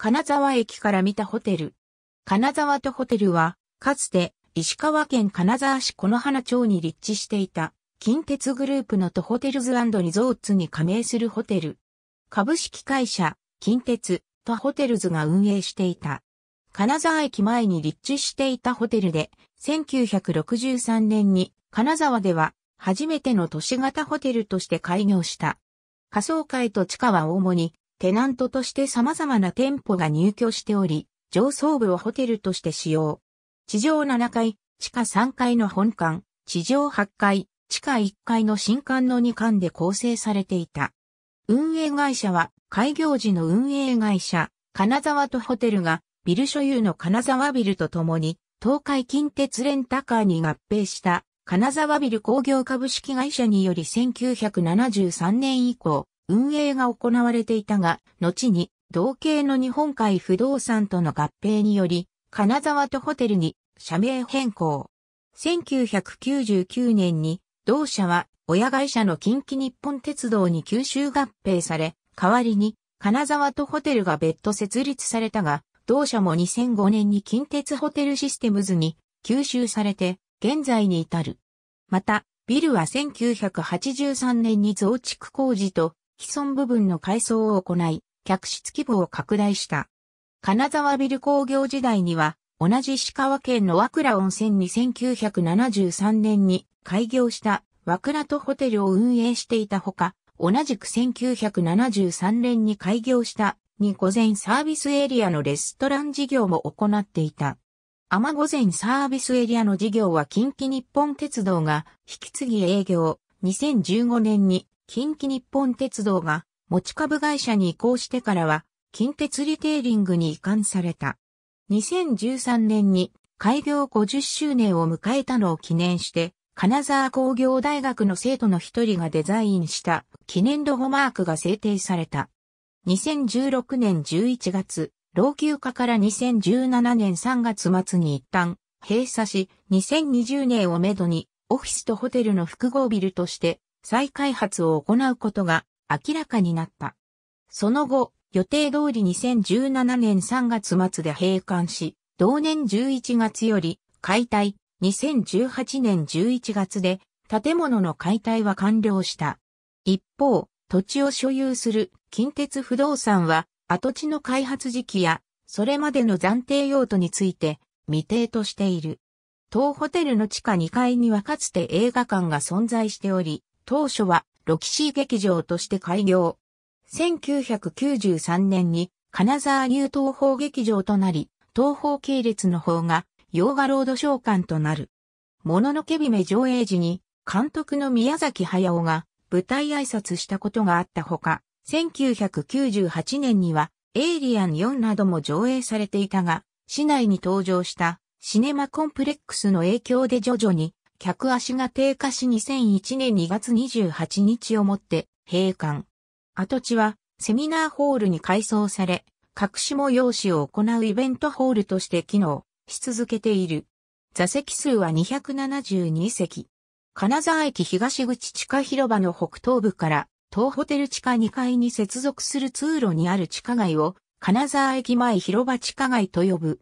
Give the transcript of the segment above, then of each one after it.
金沢駅から見たホテル。金沢とホテルは、かつて石川県金沢市この花町に立地していた近鉄グループの都ホテルズリゾーツに加盟するホテル。株式会社、近鉄、とホテルズが運営していた。金沢駅前に立地していたホテルで、1963年に金沢では初めての都市型ホテルとして開業した。仮想会と地下は主にテナントとして様々な店舗が入居しており、上層部をホテルとして使用。地上7階、地下3階の本館、地上8階、地下1階の新館の2館で構成されていた。運営会社は、開業時の運営会社、金沢とホテルが、ビル所有の金沢ビルとともに、東海近鉄レンタカーに合併した、金沢ビル工業株式会社により1973年以降、運営が行われていたが、後に同系の日本海不動産との合併により、金沢とホテルに社名変更。1999年に同社は親会社の近畿日本鉄道に吸収合併され、代わりに金沢とホテルが別途設立されたが、同社も2005年に近鉄ホテルシステムズに吸収されて、現在に至る。また、ビルは1983年に増築工事と既存部分の改装を行い、客室規模を拡大した。金沢ビル工業時代には、同じ石川県の和倉温泉に1973年に開業した和倉とホテルを運営していたほか、同じく1973年に開業したに午前サービスエリアのレストラン事業も行っていた。天午前サービスエリアの事業は近畿日本鉄道が引き継ぎ営業2015年に近畿日本鉄道が持ち株会社に移行してからは、近鉄リテイリングに移管された。2013年に開業50周年を迎えたのを記念して、金沢工業大学の生徒の一人がデザインした記念ロゴマークが制定された。2016年11月、老朽化から2017年3月末に一旦閉鎖し、2020年をめどにオフィスとホテルの複合ビルとして再開発を行うことが明らかになった。その後、予定通り2017年3月末で閉館し、同年11月より解体、2018年11月で建物の解体は完了した。一方、土地を所有する近鉄不動産は跡地の開発時期やそれまでの暫定用途について未定としている。当ホテルの地下2階にはかつて映画館が存在しており、当初はロキシー劇場として開業。1993年に金沢流東方劇場となり、東方系列の方が洋画ロード召喚となる。もののけ姫上映時に監督の宮崎駿が舞台挨拶したことがあったほか、1998年にはエイリアン4なども上映されていたが、市内に登場したシネマコンプレックスの影響で徐々に客足が低下し2001年2月28日をもって閉館。跡地はセミナーホールに改装され、隠し模様紙を行うイベントホールとして機能し続けている。座席数は272席。金沢駅東口地下広場の北東部から東ホテル地下2階に接続する通路にある地下街を金沢駅前広場地下街と呼ぶ。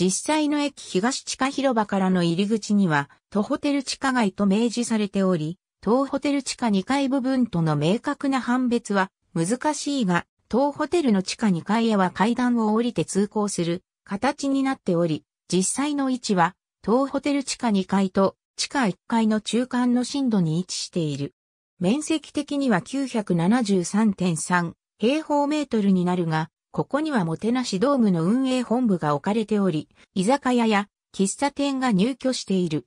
実際の駅東地下広場からの入り口には、都ホテル地下街と明示されており、当ホテル地下2階部分との明確な判別は難しいが、当ホテルの地下2階へは階段を降りて通行する形になっており、実際の位置は当ホテル地下2階と地下1階の中間の深度に位置している。面積的には973.3平方メートルになるが、ここにはもてなしドームの運営本部が置かれており、居酒屋や喫茶店が入居している。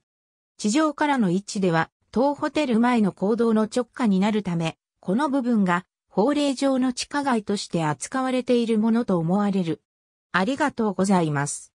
地上からの位置では、当ホテル前の行動の直下になるため、この部分が法令上の地下街として扱われているものと思われる。ありがとうございます。